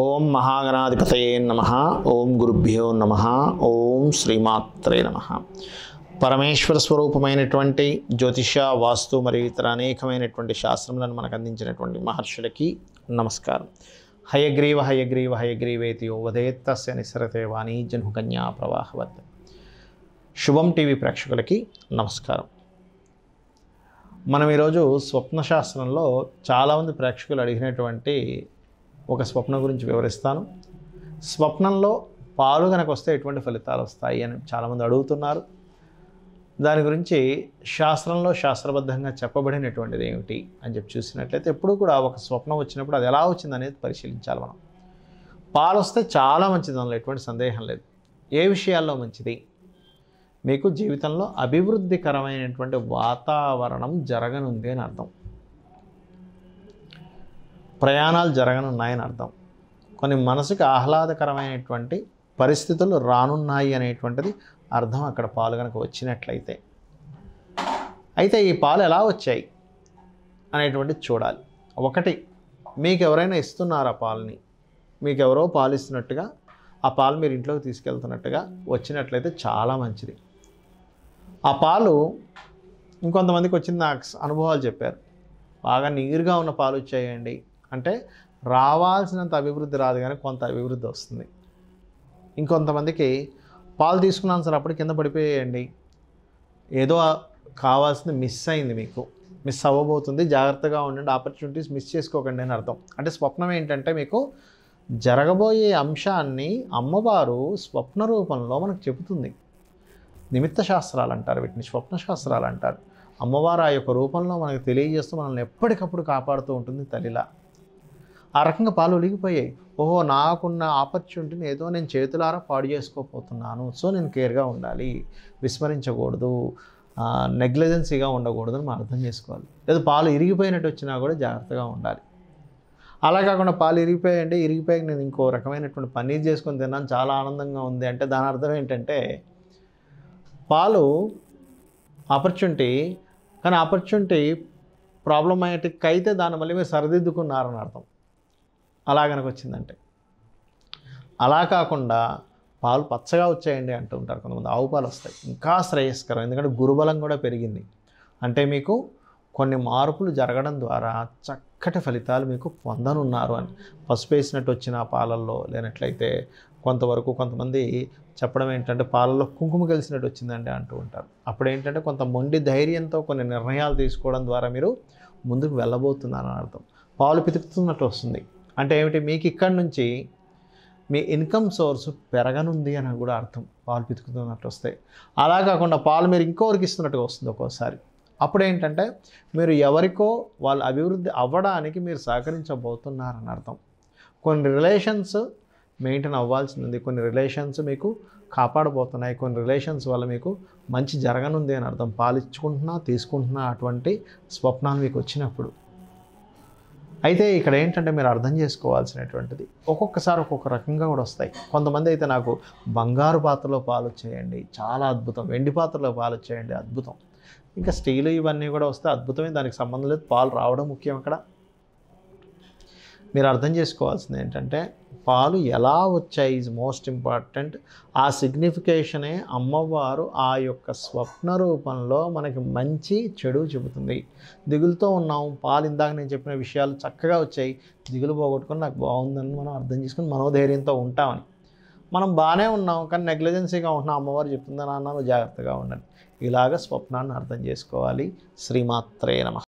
ఓం మహాగణాధిపతయే నమ ఓం గురుభ్యో నమ ఓం శ్రీమాత్రే నమ పరమేశ్వర స్వరూపమైనటువంటి జ్యోతిష వాస్తు మరియు ఇతర అనేకమైనటువంటి శాస్త్రములను మనకు అందించినటువంటి మహర్షులకి నమస్కారం హయగ్రీవ హయగ్రీవ హయగ్రీవేతి ఉదయత్తస్య నిసరతే వాణి కన్యా ప్రవాహవత్ శుభం టీవీ ప్రేక్షకులకి నమస్కారం మనం ఈరోజు స్వప్న శాస్త్రంలో చాలామంది ప్రేక్షకులు అడిగినటువంటి ఒక స్వప్నం గురించి వివరిస్తాను స్వప్నంలో పాలు కనుక వస్తే ఎటువంటి ఫలితాలు వస్తాయి అని చాలామంది అడుగుతున్నారు దాని గురించి శాస్త్రంలో శాస్త్రబద్ధంగా చెప్పబడినటువంటిది ఏమిటి అని చెప్పి చూసినట్లయితే ఎప్పుడు కూడా ఒక స్వప్నం వచ్చినప్పుడు అది ఎలా వచ్చిందనేది పరిశీలించాలి మనం పాలు వస్తే చాలా మంచిది అందులో ఎటువంటి సందేహం లేదు ఏ విషయాల్లో మంచిది మీకు జీవితంలో అభివృద్ధికరమైనటువంటి వాతావరణం జరగనుంది అని అర్థం ప్రయాణాలు జరగనున్నాయని అర్థం కొన్ని మనసుకు ఆహ్లాదకరమైనటువంటి పరిస్థితులు రానున్నాయి అనేటువంటిది అర్థం అక్కడ పాలు కనుక వచ్చినట్లయితే అయితే ఈ పాలు ఎలా వచ్చాయి అనేటువంటిది చూడాలి ఒకటి మీకు ఎవరైనా ఇస్తున్నారు ఆ పాలని మీకు ఎవరో పాలు ఇస్తున్నట్టుగా ఆ పాలు మీరు ఇంట్లోకి తీసుకెళ్తున్నట్టుగా వచ్చినట్లయితే చాలా మంచిది ఆ పాలు ఇంకొంతమందికి వచ్చింది నాకు అనుభవాలు చెప్పారు బాగా నీరుగా ఉన్న పాలు వచ్చాయండి అంటే రావాల్సినంత అభివృద్ధి రాదు కానీ కొంత అభివృద్ధి వస్తుంది ఇంకొంతమందికి పాలు తీసుకున్నాను సార్ అప్పుడు కింద పడిపోయేయండి ఏదో కావాల్సింది మిస్ అయింది మీకు మిస్ అవ్వబోతుంది జాగ్రత్తగా ఉండండి ఆపర్చునిటీస్ మిస్ చేసుకోకండి అని అర్థం అంటే స్వప్నం ఏంటంటే మీకు జరగబోయే అంశాన్ని అమ్మవారు స్వప్న రూపంలో మనకు చెబుతుంది నిమిత్త శాస్త్రాలు అంటారు వీటిని స్వప్న శాస్త్రాలు అంటారు అమ్మవారు ఆ యొక్క రూపంలో మనకు తెలియజేస్తూ మనల్ని ఎప్పటికప్పుడు కాపాడుతూ ఉంటుంది తల్లిలా ఆ రకంగా పాలు ఒలిగిపోయాయి ఓహో నాకున్న ఆపర్చునిటీని ఏదో నేను చేతులారా పాడు చేసుకోపోతున్నాను సో నేను కేర్గా ఉండాలి విస్మరించకూడదు నెగ్లిజెన్సీగా అని మనం అర్థం చేసుకోవాలి లేదా పాలు ఇరిగిపోయినట్టు వచ్చినా కూడా జాగ్రత్తగా ఉండాలి అలా కాకుండా పాలు ఇరిగిపోయాయంటే ఇరిగిపోయాక నేను ఇంకో రకమైనటువంటి పన్నీర్ చేసుకొని తిన్నాను చాలా ఆనందంగా ఉంది అంటే దాని అర్థం ఏంటంటే పాలు ఆపర్చునిటీ కానీ ఆపర్చునిటీ ప్రాబ్లమాటిక్ అయితే దాని మళ్ళీ మీరు సరిదిద్దుకున్నారని అర్థం అలా కనుక వచ్చిందంటే అలా కాకుండా పాలు పచ్చగా వచ్చాయండి అంటూ ఉంటారు కొంతమంది ఆవు పాలు వస్తాయి ఇంకా శ్రేయస్కరం ఎందుకంటే గురుబలం కూడా పెరిగింది అంటే మీకు కొన్ని మార్పులు జరగడం ద్వారా చక్కటి ఫలితాలు మీకు పొందనున్నారు అని పసుపు వేసినట్టు వచ్చిన పాలల్లో లేనట్లయితే కొంతవరకు కొంతమంది చెప్పడం ఏంటంటే పాలల్లో కుంకుమ కలిసినట్టు వచ్చిందండి అంటూ ఉంటారు అప్పుడు ఏంటంటే కొంత మొండి ధైర్యంతో కొన్ని నిర్ణయాలు తీసుకోవడం ద్వారా మీరు ముందుకు వెళ్ళబోతున్నారని అర్థం పాలు పితుకుతున్నట్టు వస్తుంది అంటే ఏమిటి మీకు ఇక్కడ నుంచి మీ ఇన్కమ్ సోర్స్ పెరగనుంది అని కూడా అర్థం పాలు పితుకుతున్నట్టు వస్తాయి అలా కాకుండా పాలు మీరు ఇంకోరికి ఇస్తున్నట్టుగా వస్తుంది ఒక్కోసారి అప్పుడు ఏంటంటే మీరు ఎవరికో వాళ్ళు అభివృద్ధి అవ్వడానికి మీరు సహకరించబోతున్నారని అర్థం కొన్ని రిలేషన్స్ మెయింటైన్ అవ్వాల్సి ఉంది కొన్ని రిలేషన్స్ మీకు కాపాడబోతున్నాయి కొన్ని రిలేషన్స్ వల్ల మీకు మంచి జరగనుంది అని అర్థం పాలిచ్చుకుంటున్నా తీసుకుంటున్నా అటువంటి స్వప్నాలు మీకు వచ్చినప్పుడు అయితే ఇక్కడ ఏంటంటే మీరు అర్థం చేసుకోవాల్సినటువంటిది ఒక్కొక్కసారి ఒక్కొక్క రకంగా కూడా వస్తాయి కొంతమంది అయితే నాకు బంగారు పాత్రలో పాలు చేయండి చాలా అద్భుతం వెండి పాత్రలో పాలు చేయండి అద్భుతం ఇంకా స్టీలు ఇవన్నీ కూడా వస్తే అద్భుతమే దానికి సంబంధం లేదు పాలు రావడం ముఖ్యం అక్కడ మీరు అర్థం చేసుకోవాల్సింది ఏంటంటే పాలు ఎలా వచ్చాయి ఈజ్ మోస్ట్ ఇంపార్టెంట్ ఆ సిగ్నిఫికేషనే అమ్మవారు ఆ యొక్క స్వప్న రూపంలో మనకి మంచి చెడు చెబుతుంది దిగులుతో ఉన్నాం పాలు ఇందాక నేను చెప్పిన విషయాలు చక్కగా వచ్చాయి దిగులు పోగొట్టుకొని నాకు బాగుందని మనం అర్థం చేసుకుని మనోధైర్యంతో ఉంటామని మనం బాగానే ఉన్నాం కానీ నెగ్లిజెన్సీగా ఉంటున్నాం అమ్మవారు చెప్తుందని అన్నాను జాగ్రత్తగా ఉండండి ఇలాగ స్వప్నాన్ని అర్థం చేసుకోవాలి శ్రీమాత్రే నమ